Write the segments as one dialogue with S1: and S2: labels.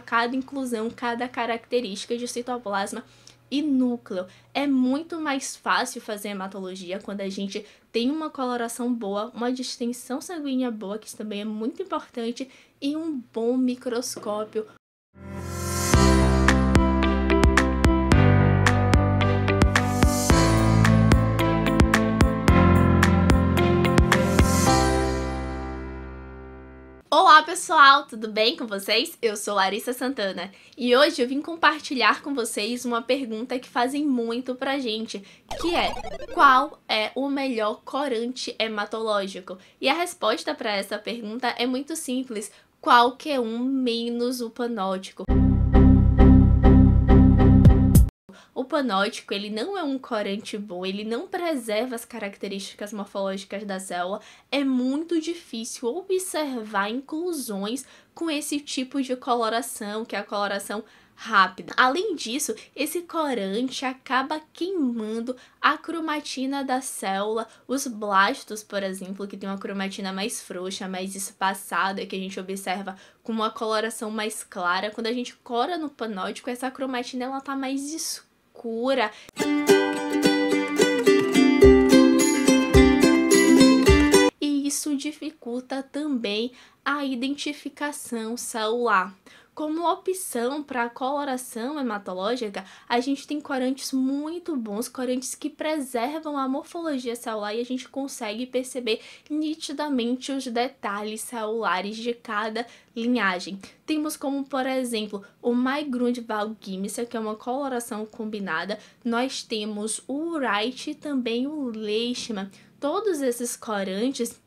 S1: cada inclusão, cada característica de citoplasma e núcleo. É muito mais fácil fazer hematologia quando a gente tem uma coloração boa, uma distensão sanguínea boa, que isso também é muito importante, e um bom microscópio, Olá pessoal, tudo bem com vocês? Eu sou Larissa Santana e hoje eu vim compartilhar com vocês uma pergunta que fazem muito pra gente, que é qual é o melhor corante hematológico? E a resposta para essa pergunta é muito simples, qualquer um menos o panótico. panótico, ele não é um corante bom, ele não preserva as características morfológicas da célula, é muito difícil observar inclusões com esse tipo de coloração, que é a coloração rápida. Além disso, esse corante acaba queimando a cromatina da célula, os blastos, por exemplo, que tem uma cromatina mais frouxa, mais espaçada, que a gente observa com uma coloração mais clara. Quando a gente cora no panótico, essa cromatina ela tá mais escura cura. E isso dificulta também a identificação celular. Como opção para coloração hematológica, a gente tem corantes muito bons, corantes que preservam a morfologia celular e a gente consegue perceber nitidamente os detalhes celulares de cada linhagem. Temos como, por exemplo, o Maigrund valgimica, que é uma coloração combinada. Nós temos o Wright e também o Leishman. Todos esses corantes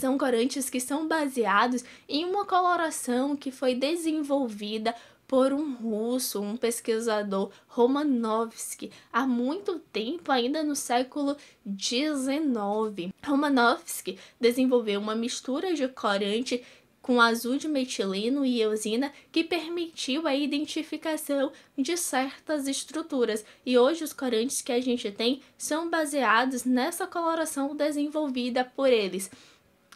S1: são corantes que são baseados em uma coloração que foi desenvolvida por um russo, um pesquisador Romanovsky, há muito tempo, ainda no século XIX. Romanovsky desenvolveu uma mistura de corante com azul de metileno e eosina que permitiu a identificação de certas estruturas. E hoje os corantes que a gente tem são baseados nessa coloração desenvolvida por eles.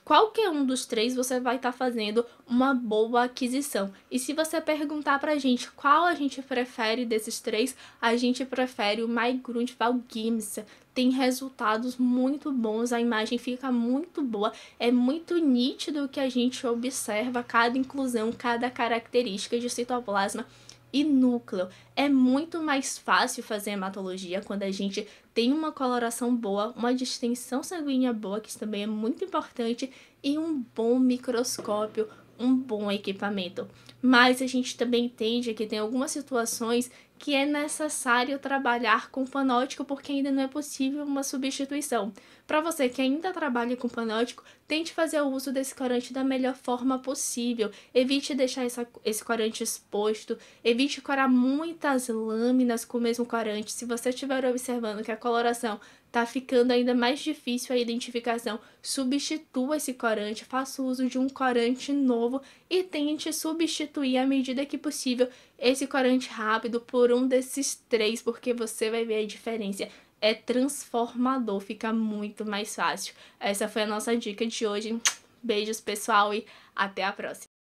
S1: Qualquer um dos três você vai estar tá fazendo uma boa aquisição. E se você perguntar pra gente qual a gente prefere desses três, a gente prefere o MyGrundval Games. Tem resultados muito bons, a imagem fica muito boa, é muito nítido o que a gente observa, cada inclusão, cada característica de citoplasma e núcleo. É muito mais fácil fazer hematologia quando a gente tem uma coloração boa, uma distensão sanguínea boa, que isso também é muito importante, e um bom microscópio, um bom equipamento. Mas a gente também entende que tem algumas situações que é necessário trabalhar com panóptico porque ainda não é possível uma substituição. Para você que ainda trabalha com panóptico, tente fazer o uso desse corante da melhor forma possível. Evite deixar essa, esse corante exposto, evite corar muitas lâminas com o mesmo corante. Se você estiver observando que a coloração está ficando ainda mais difícil a identificação, substitua esse corante, faça uso de um corante novo e tente substituir à medida que possível esse corante rápido por por um desses três, porque você vai ver a diferença. É transformador, fica muito mais fácil. Essa foi a nossa dica de hoje. Beijos, pessoal, e até a próxima.